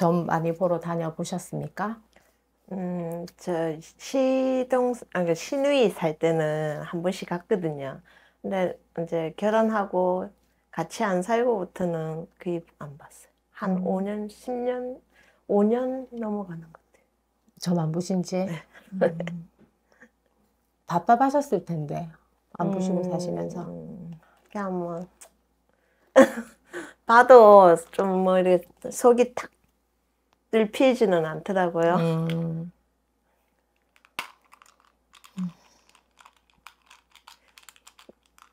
점 많이 보러 다녀보셨습니까? 음, 저 시동, 아니, 그러니까 시누이 살 때는 한 번씩 갔거든요. 근데 이제 결혼하고 같이 안 살고부터는 거의 안 봤어요. 한 음. 5년, 10년, 5년 넘어가는 것 같아요. 점안 보신 지? 네. 음. 답답하셨을 텐데, 안 보시고 음, 사시면서. 그냥 뭐, 봐도 좀 뭐 이렇게 속이 탁늘 피해지는 않더라고요. 음. 음.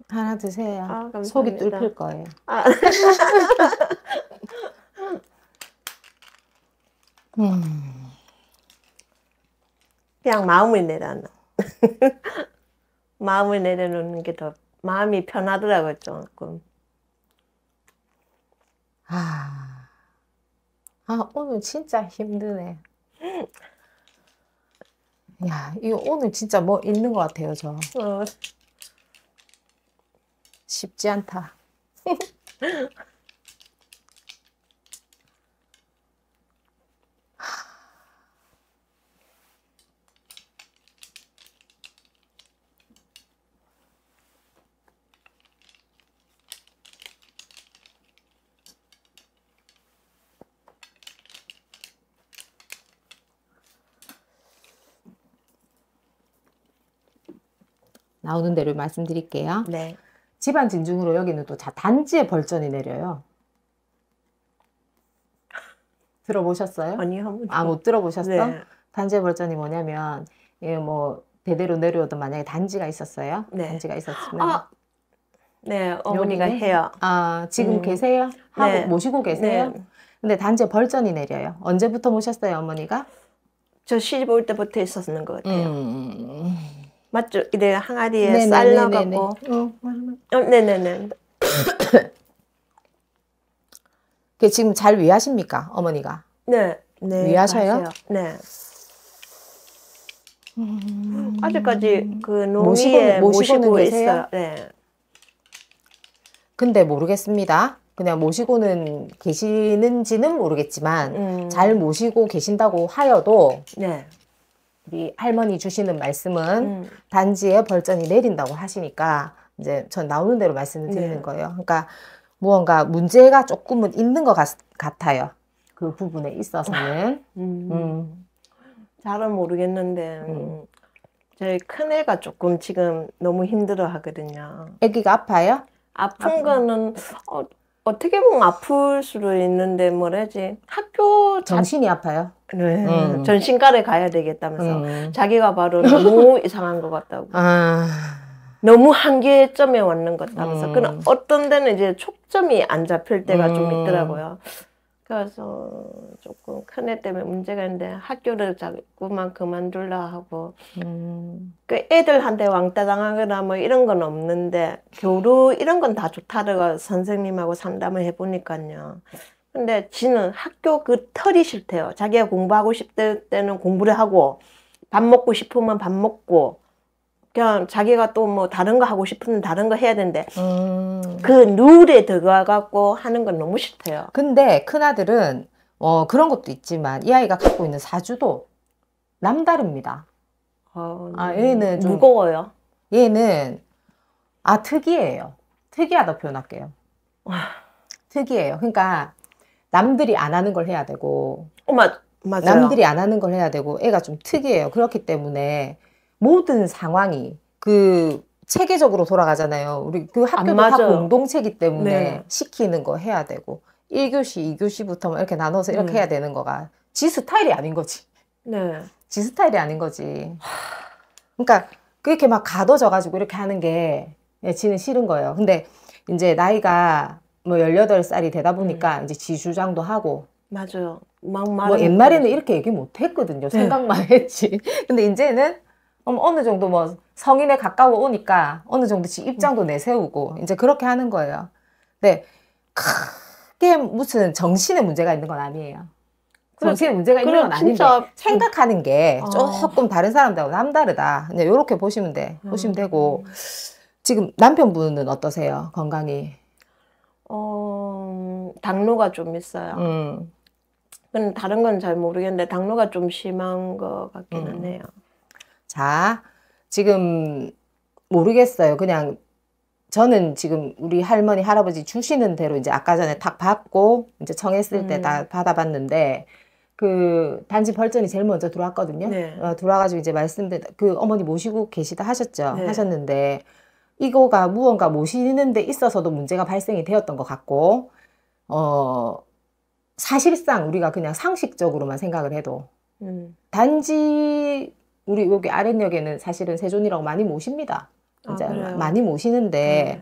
하나 드세요. 아, 속이 뚫릴 거예요. 아. 음. 그냥 마음을 내려놔. 마음을 내려놓는 게 더 마음이 편하더라고요, 조금. 아. 아 오늘 진짜 힘드네 야 이거 오늘 진짜 뭐 있는 것 같아요 저 어. 쉽지 않다 나오는 대로 말씀드릴게요. 네. 집안 진중으로 여기는 또 자, 단지에 벌전이 내려요. 들어보셨어요? 아니요. 아, 못 들어보셨어? 네. 단지의 벌전이 뭐냐면, 예, 뭐, 대대로 내려오던 만약에 단지가 있었어요. 네. 단지가 있었으면. 아, 네, 어머니가 해요. 아, 지금 음. 계세요? 하고 네. 모시고 네. 계세요? 네. 근데 단지에 벌전이 내려요. 언제부터 모셨어요, 어머니가? 저 시집 올 때부터 있었는 것 같아요. 음. 음, 음. 맞죠? 이래 항아리에 네네, 네, 네, 네, 쌀 넣어갖고. 어, 어, 네네네. 지금 잘 위하십니까, 어머니가? 네. 네 위하셔요? 네. 음... 아직까지 그 농위에 모시고모시고 모시고 있어요. 네. 근데 모르겠습니다. 그냥 모시고는 계시는지는 모르겠지만 음... 잘 모시고 계신다고 하여도 네. 우리 할머니 주시는 말씀은 음. 단지에 벌전이 내린다고 하시니까 이제 전 나오는 대로 말씀을 드리는 네. 거예요. 그러니까 무언가 문제가 조금은 있는 것 같, 아요그 부분에 있어서는. 음. 음. 잘은 모르겠는데 음. 음 저희 큰 애가 조금 지금 너무 힘들어 하거든요. 아기가 아파요? 아픈, 아픈 거는 어, 어떻게 보면 아플 수도 있는데 뭐라지 학교 자... 정신이 아파요. 네. 음. 전신과를 가야 되겠다면서 음. 자기가 바로 너무 이상한 것 같다고. 아... 너무 한계점에 왔는 것 같다면서. 음. 그 어떤 데는 이제 초점이 안 잡힐 때가 좀 음. 있더라고요. 그래서 조금 큰 애 때문에 문제가 있는데 학교를 자꾸만 그만둘라 하고 음. 그 애들한테 왕따 당하거나 뭐 이런 건 없는데 교류 이런 건 다 좋다고 라 선생님하고 상담을 해보니까요. 근데 지는 학교 그 털이 싫대요. 자기가 공부하고 싶을 때는 공부를 하고 밥 먹고 싶으면 밥 먹고 그냥 자기가 또 뭐 다른 거 하고 싶으면 다른 거 해야 되는데 음. 그 룰에 들어가갖고 하는 건 너무 싫대요. 근데 큰아들은 어, 그런 것도 있지만 이 아이가 갖고 있는 사주도 남다릅니다. 어, 아, 얘는 좀, 무거워요. 얘는 아 특이해요. 특이하다 표현할게요. 와. 특이해요. 그러니까 남들이 안 하는 걸 해야 되고, 어, 맞, 맞아요. 남들이 안 하는 걸 해야 되고, 애가 좀 특이해요. 그렇기 때문에 모든 상황이 그 체계적으로 돌아가잖아요. 우리 그 학교도 다 공동체기 때문에 네. 시키는 거 해야 되고 1교시, 2교시부터 뭐 이렇게 나눠서 이렇게 음. 해야 되는 거가 지 스타일이 아닌 거지. 네. 지 스타일이 아닌 거지. 그러니까 그렇게 막 가둬져 가지고 이렇게 하는 게 예, 지는 싫은 거예요. 근데 이제 나이가 뭐 18살이 되다 보니까 음. 이제 지 주장도 하고 맞아요. 막 말. 뭐 옛날에는 그 이렇게 얘기 못 했거든요. 네. 생각만 네. 했지. 근데 이제는 그럼 어느 정도 뭐 성인에 가까워 오니까 어느 정도 지 입장도 음. 내세우고 이제 그렇게 하는 거예요. 근 네. 크게 무슨 정신에 문제가 있는 건 아니에요. 정신에 문제가 있는 건 아닌데 진짜... 그 생각하는 게 아. 조금 다른 사람들하고 남다르다. 그냥 이렇게 보시면 돼. 음. 보시면 되고 지금 남편분은 어떠세요? 건강이? 어 당뇨가 좀 있어요. 음. 근데 다른 건 잘 모르겠는데 당뇨가 좀 심한 것 같기는 음. 해요. 자, 지금 모르겠어요. 그냥 저는 지금 우리 할머니, 할아버지 주시는 대로 이제 아까 전에 탁 받고 이제 청했을 때다 음. 받아봤는데 그 단지 벌전이 제일 먼저 들어왔거든요. 네. 어, 들어와가지고 이제 말씀드린 그 어머니 모시고 계시다 하셨죠. 네. 하셨는데 이거가 무언가 모시는 데 있어서도 문제가 발생이 되었던 것 같고 어 사실상 우리가 그냥 상식적으로만 생각을 해도 음. 단지 우리 여기 아랫역에는 사실은 세존이라고 많이 모십니다. 아, 이제 아, 많이 모시는데 네.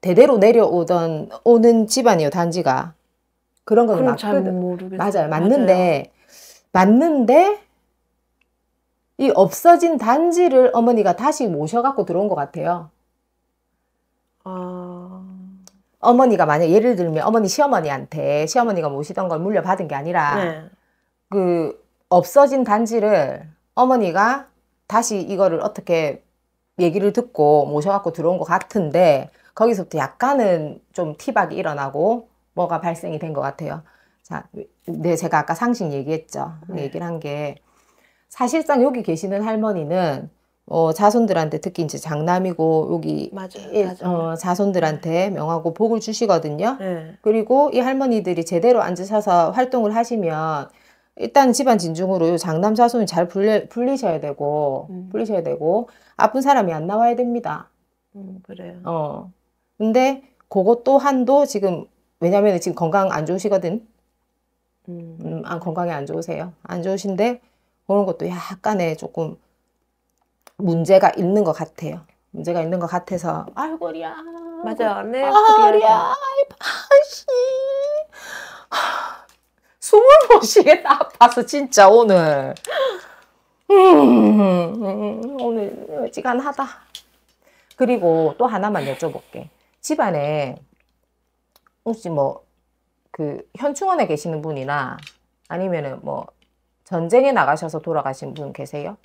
대대로 내려오던 오는 집안이요 단지가 그런 거 맞거든. 맞아요. 맞는데 맞아요. 맞는데 이 없어진 단지를 어머니가 다시 모셔갖고 들어온 것 같아요. 아... 어머니가 만약 예를 들면 어머니 시어머니한테 시어머니가 모시던 걸 물려받은 게 아니라 네. 그 없어진 단지를 어머니가 다시 이거를 어떻게 얘기를 듣고 모셔갖고 들어온 것 같은데 거기서부터 약간은 좀 티박이 일어나고 뭐가 발생이 된 것 같아요. 자, 네, 제가 아까 상식 얘기했죠. 그 네. 얘기를 한 게 사실상 여기 계시는 할머니는 어, 자손들한테 특히 이제 장남이고 여기 맞아, 예, 맞아. 어, 자손들한테 명하고 복을 주시거든요. 네. 그리고 이 할머니들이 제대로 앉으셔서 활동을 하시면 일단 집안 진중으로 장남 사손이 잘 분리, 분리셔야 되고 음. 분리셔야 되고 아픈 사람이 안 나와야 됩니다. 음, 그래요. 어. 근데 그것 또한도 지금 왜냐면 지금 건강 안 좋으시거든. 음. 음, 안 아, 건강이 안 좋으세요. 안 좋으신데 그런 것도 약간의 조금 문제가 있는 것 같아요. 문제가 있는 것 같아서 아이고리야 맞아네 아이고리야 아이씨 숨을 못 쉬겠다 아파서 진짜 오늘 음, 오늘 지간하다 그리고 또 하나만 여쭤볼게 집안에 혹시 뭐 그 현충원에 계시는 분이나 아니면은 뭐 전쟁에 나가셔서 돌아가신 분 계세요?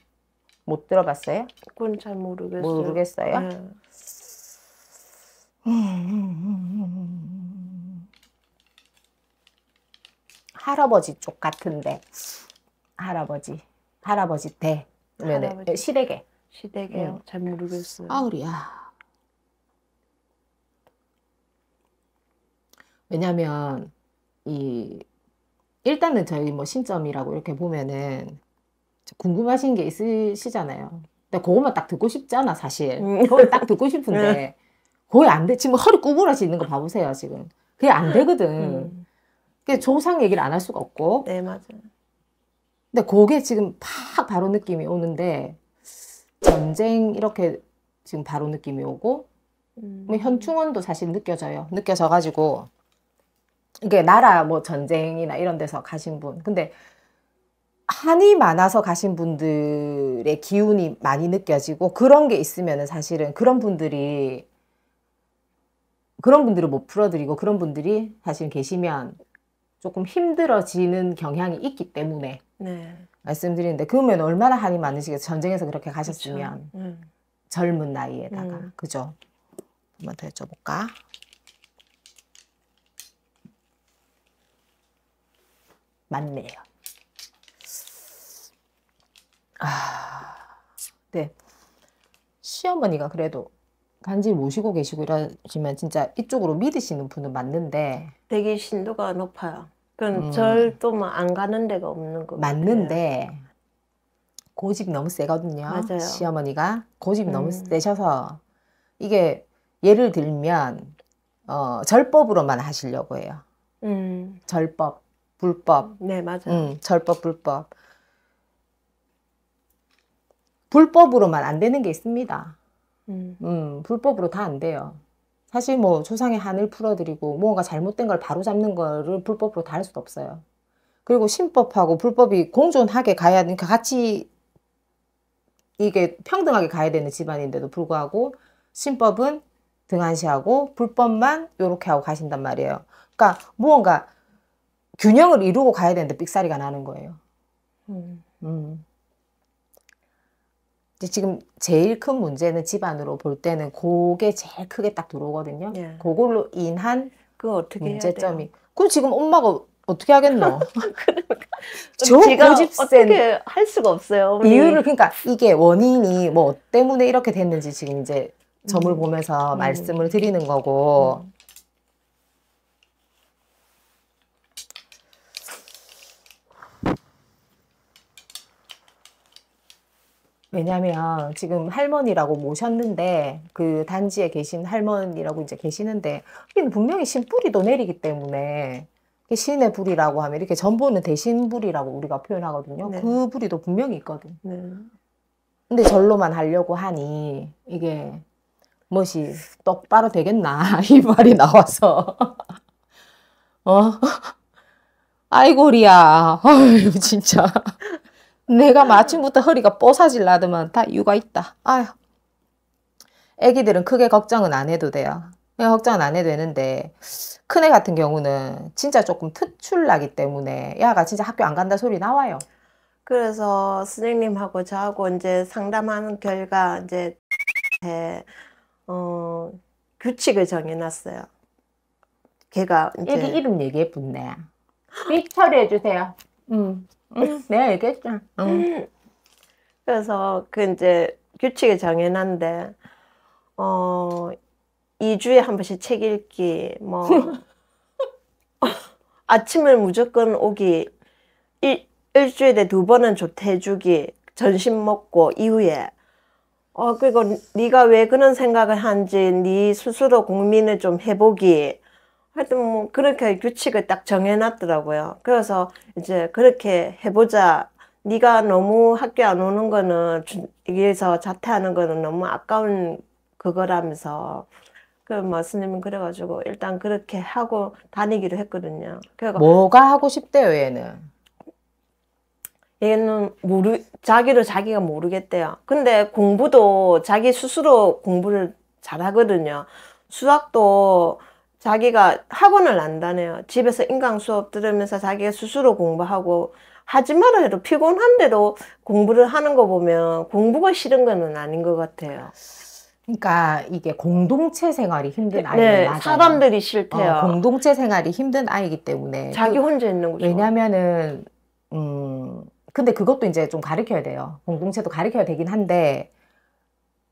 못 들어봤어요? 그건 잘 모르겠어요. 모르겠어요? 네. 음, 음, 음, 할아버지 쪽 같은데 할아버지 할아버지 대 네네 할아버지. 시댁에 시댁에요. 음. 예. 잘 모르겠어요. 아 우리야. 왜냐면 이 일단은 저희 뭐 신점이라고 이렇게 보면은 궁금하신 게 있으시잖아요. 근데 그것만 딱 듣고 싶잖아 사실. 음. 그걸 딱 듣고 싶은데 네. 거의 안 돼. 지금 허리 구부러지는 거 봐보세요 지금. 그게 안 되거든. 음. 그 조상 얘기를 안 할 수가 없고. 네, 맞아요. 근데 그게 지금 팍 바로 느낌이 오는데 전쟁 이렇게 지금 바로 느낌이 오고 음. 뭐 현충원도 사실 느껴져요. 느껴져 가지고 이게 나라 뭐 전쟁이나 이런 데서 가신 분. 근데 한이 많아서 가신 분들의 기운이 많이 느껴지고 그런 게 있으면 은 사실은 그런 분들이 그런 분들을 못 풀어드리고 그런 분들이 사실 계시면 조금 힘들어지는 경향이 있기 때문에 네. 말씀드리는데 그러면 얼마나 한이 많으시겠어요. 전쟁에서 그렇게 가셨으면 그렇죠. 음. 젊은 나이에다가 음. 그죠? 한번 더 여쭤볼까? 맞네요. 아, 네. 시어머니가 그래도 단지 모시고 계시고 이러시면 진짜 이쪽으로 믿으시는 분은 맞는데 되게 신도가 높아요. 그건 음. 절도 뭐안 가는 데가 없는 거 맞는데 고집 너무 세거든요. 맞아요. 시어머니가 고집 너무 음. 세셔서 이게 예를 들면 어, 절법으로만 하시려고 해요. 음. 절법, 불법. 네 맞아요. 음, 절법, 불법. 불법으로만 안 되는 게 있습니다. 음, 음 불법으로 다 안 돼요. 사실 뭐 초상의 한을 풀어드리고 뭔가 잘못된 걸 바로잡는 거를 불법으로 다 할 수도 없어요. 그리고 신법하고 불법이 공존하게 가야 되니까 그러니까 같이 이게 평등하게 가야 되는 집안인데도 불구하고 신법은 등한시하고 불법만 요렇게 하고 가신단 말이에요. 그러니까 무언가 균형을 이루고 가야 되는데 삑사리가 나는 거예요. 음. 음. 지금 제일 큰 문제는 집안으로 볼 때는 그게 제일 크게 딱 들어오거든요. 예. 그걸로 인한 그 어떻게 문제점이. 그럼 지금 엄마가 어떻게 하겠노? 저 고집센 할 수가 없어요. 어머니. 이유를 그러니까 이게 원인이 뭐 때문에 이렇게 됐는지 지금 이제 점을 음. 보면서 음. 말씀을 드리는 거고 음. 왜냐면 지금 할머니라고 모셨는데 그 단지에 계신 할머니라고 이제 계시는데 여기는 분명히 신뿌리도 내리기 때문에 신의 불이라고 하면 이렇게 전보는 대신 불이라고 우리가 표현하거든요. 네. 그 불이도 분명히 있거든. 네. 근데 절로만 하려고 하니 이게 무엇이 똑바로 되겠나 이 말이 나와서 어 아이고리야 아유 진짜 내가 네. 마침부터 허리가 뽀사질나더만다 이유가 있다. 아휴. 애기들은 크게 걱정은 안 해도 돼요. 걱정은 안 해도 되는데 큰 애 같은 경우는 진짜 조금 특출나기 때문에 야가 진짜 학교 안 간다 소리 나와요. 그래서 선생님하고 저하고 이제 상담하는 결과 이제 어, 규칙을 정해놨어요. 걔가 이제 애기 이름 얘기해 붙네. 삐 처리해 주세요. 음. 응, 내가 얘기했죠. 응. 그래서 그 이제 규칙을 정해놨는데 어 2주에 한 번씩 책 읽기 뭐 아침을 무조건 오기 일, 일주일에 두 번은 조퇴해주기 점심 먹고 이후에 어 그리고 네가 왜 그런 생각을 한지 네 스스로 고민을 좀 해보기 하여튼 뭐 그렇게 규칙을 딱 정해놨더라고요. 그래서 이제 그렇게 해보자. 네가 너무 학교 안 오는 거는 여기서 자퇴하는 거는 너무 아까운 그거라면서 그 말씀님은 그래가지고 일단 그렇게 하고 다니기로 했거든요. 그래서 뭐가 하고 싶대요 얘는? 얘는 모르 자기를 자기가 모르겠대요. 근데 공부도 자기 스스로 공부를 잘하거든요. 수학도 자기가 학원을 안 다녀요. 집에서 인강 수업 들으면서 자기가 스스로 공부하고 하지 말아 해도 피곤한데도 공부를 하는 거 보면 공부가 싫은 거는 아닌 것 같아요. 그러니까 이게 공동체 생활이 힘든 네, 아이들 네, 맞아요. 사람들이 싫대요. 어, 공동체 생활이 힘든 아이기 때문에 자기 그 혼자 있는 거죠. 왜냐면은 음 근데 그것도 이제 좀 가르쳐야 돼요. 공동체도 가르쳐야 되긴 한데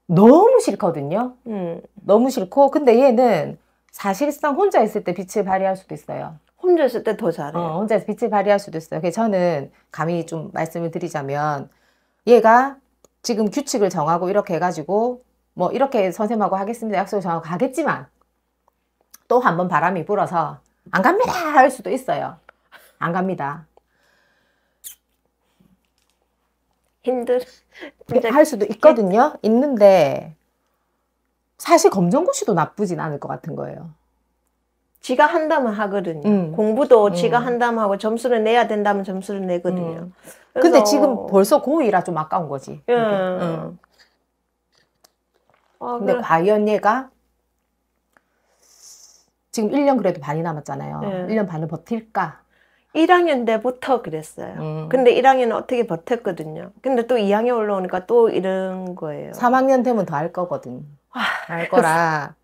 너무 싫거든요. 음. 너무 싫고 근데 얘는 사실상 혼자 있을 때 빛을 발휘할 수도 있어요. 혼자 있을 때 더 잘해. 어, 혼자 빛을 발휘할 수도 있어요. 그래서 저는 감히 좀 말씀을 드리자면 얘가 지금 규칙을 정하고 이렇게 해가지고 뭐 이렇게 선생님하고 하겠습니다. 약속을 정하고 가겠지만 또한번 바람이 불어서 안 갑니다 할 수도 있어요. 안 갑니다. 힘들. 할 수도 있거든요. 있는데 사실 검정고시도 나쁘진 않을 것 같은 거예요. 지가 한다면 하거든요. 음. 공부도 음. 지가 한다면 하고 점수를 내야 된다면 점수를 내거든요. 음. 그래서... 근데 지금 벌써 고2라 좀 아까운 거지. 예. 음. 아, 근데 그래. 과연 얘가 지금 1년 그래도 반이 남았잖아요. 예. 1년 반을 버틸까? 1학년 때부터 그랬어요. 음. 근데 1학년은 어떻게 버텼거든요. 근데 또 2학년 올라오니까 또 이런 거예요. 3학년 되면 더 할 거거든. 알 거라.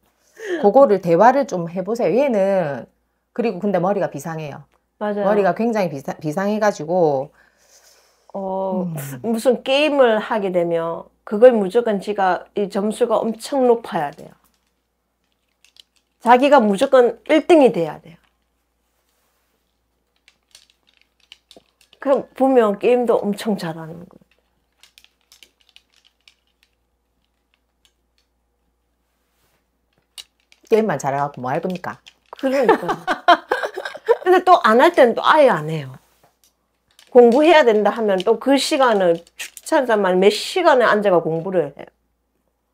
그거를 대화를 좀 해보세요. 얘는 그리고 근데 머리가 비상해요. 맞아요. 머리가 굉장히 비상, 비상해가지고 어, 음. 무슨 게임을 하게 되면 그걸 무조건 지가 이 점수가 엄청 높아야 돼요. 자기가 무조건 1등이 돼야 돼요. 그 보면 게임도 엄청 잘하는 거예요. 게임만 잘해갖고 뭐 할 겁니까? 그러니까. 근데 또 안 할때또 아예 안 해요. 공부해야 된다 하면 또 그 시간을 추천자만 몇 시간을 앉아가 공부를 해요.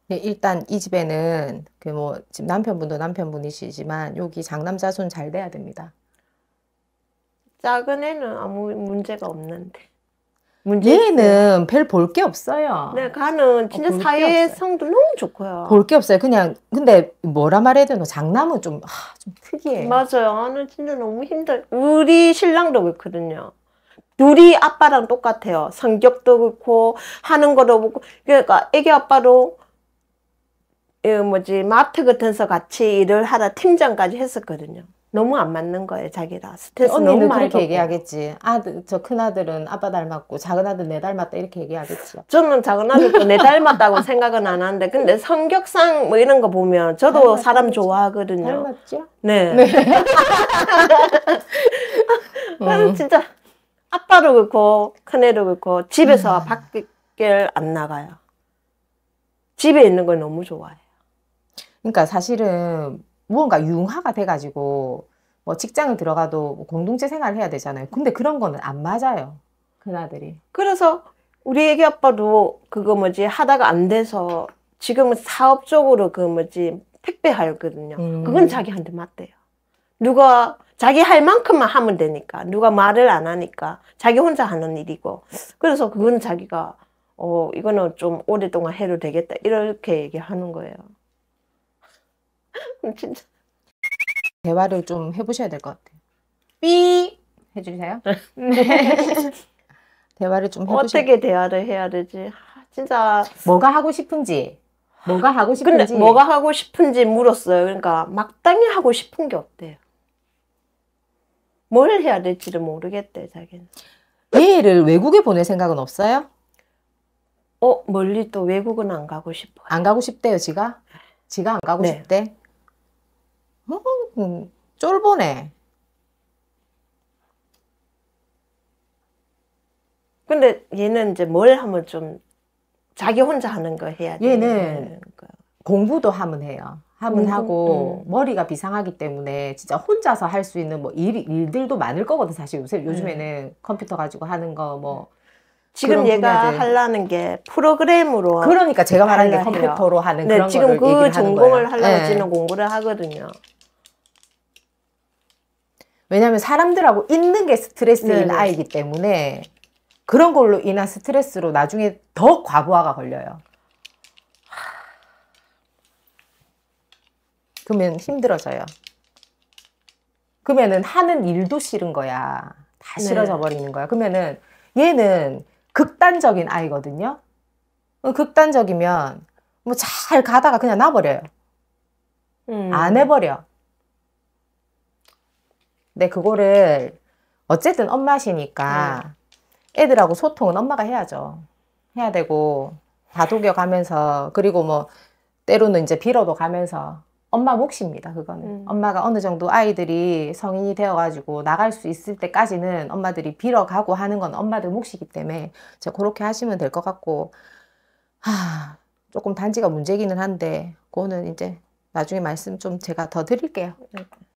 네, 일단 이 집에는 그 뭐 지금 남편분도 남편분이시지만 여기 장남자손 잘 돼야 됩니다. 작은 애는 아무 문제가 없는데. 얘는 별 볼 게 없어요. 네, 가는 어, 진짜 어, 사회성도 너무 좋고요. 볼 게 없어요. 그냥 근데 뭐라 말해야 되노? 장남은 좀, 하, 좀 특이해. 맞아요. 나는 진짜 너무 힘들. 우리 신랑도 그렇거든요. 둘이 아빠랑 똑같아요. 성격도 그렇고 하는 거도 그렇고 그러니까 애기 아빠로 예, 뭐지 마트 같은 서 같이 일을 하다 팀장까지 했었거든요. 너무 안 맞는 거예요 자기가 스트레스 언니는 그렇게 받고. 얘기하겠지 아들 저큰 아들은 아빠 닮았고 작은 아들 내 닮았다 이렇게 얘기하겠지 저는 작은 아들도 내 닮았다고 생각은 안 하는데 근데 성격상 뭐 이런 거 보면 저도 닮았지. 사람 좋아하거든요 닮았죠 네, 네. 음. 진짜 아빠도 그렇고 큰애도 그렇고 집에서 음. 밖에 안 나가요 집에 있는 걸 너무 좋아해요 그러니까 사실은 무언가 융화가 돼가지고 뭐 직장을 들어가도 뭐 공동체 생활을 해야 되잖아요. 근데 그런 거는 안 맞아요. 그나들이. 그래서 우리 애기 아빠도 그거 뭐지 하다가 안 돼서 지금은 사업적으로 그 뭐지 택배 하거든요. 였 음. 그건 자기한테 맞대요. 누가 자기 할 만큼만 하면 되니까 누가 말을 안 하니까 자기 혼자 하는 일이고 그래서 그건 자기가 어 이거는 좀 오랫동안 해도 되겠다 이렇게 얘기하는 거예요. 진짜. 대화를 좀 해보셔야 될 것 같아요. 삐 해주세요. 네. 대화를 좀 해보셔야 어떻게 대화를 해야 되지? 진짜 뭐가 하고 싶은지 뭐가 하고 싶은지 근데 뭐가 하고 싶은지 물었어요. 그러니까 막당히 하고 싶은 게 없대요. 뭘 해야 될지를 모르겠대 자기는. 얘를 외국에 보낼 생각은 없어요? 어 멀리 또 외국은 안 가고 싶어요. 안 가고 싶대요 지가? 지가 안 가고 네. 싶대? 뭐, 음, 쫄보네. 근데 얘는 이제 뭘 하면 좀 자기 혼자 하는 거 해야 돼. 얘는 공부도 하면 해요. 하면 공부, 하고 음. 머리가 비상하기 때문에 진짜 혼자서 할 수 있는 뭐 일, 일들도 많을 거거든 사실 요새 음. 요즘에는 음. 컴퓨터 가지고 하는 거뭐 음. 지금 얘가 분야 하려는 게 프로그램으로 그러니까 제가 말하는 게 컴퓨터로 하는 네, 그런 지금 그 전공을 하려고 네. 지금 공부를 하거든요. 왜냐하면 사람들하고 있는 게 스트레스인 네네. 네. 아이기 때문에 그런 걸로 인한 스트레스로 나중에 더 과부하가 걸려요. 그러면 힘들어져요. 그러면은 하는 일도 싫은 거야. 다 네. 싫어져 버리는 거야. 그러면은 얘는 극단적인 아이거든요. 어, 극단적이면 뭐 잘 가다가 그냥 놔버려요. 음. 안 해버려. 근데 그거를 어쨌든 엄마시니까 네. 애들하고 소통은 엄마가 해야죠. 해야 되고 다독여 가면서 그리고 뭐 때로는 이제 빌어도 가면서 엄마 몫입니다. 그거는 음. 엄마가 어느 정도 아이들이 성인이 되어가지고 나갈 수 있을 때까지는 엄마들이 빌어가고 하는 건 엄마들 몫이기 때문에 이제 그렇게 하시면 될 것 같고 하, 조금 단지가 문제기는 한데 그거는 이제 나중에 말씀 좀 제가 더 드릴게요. 네.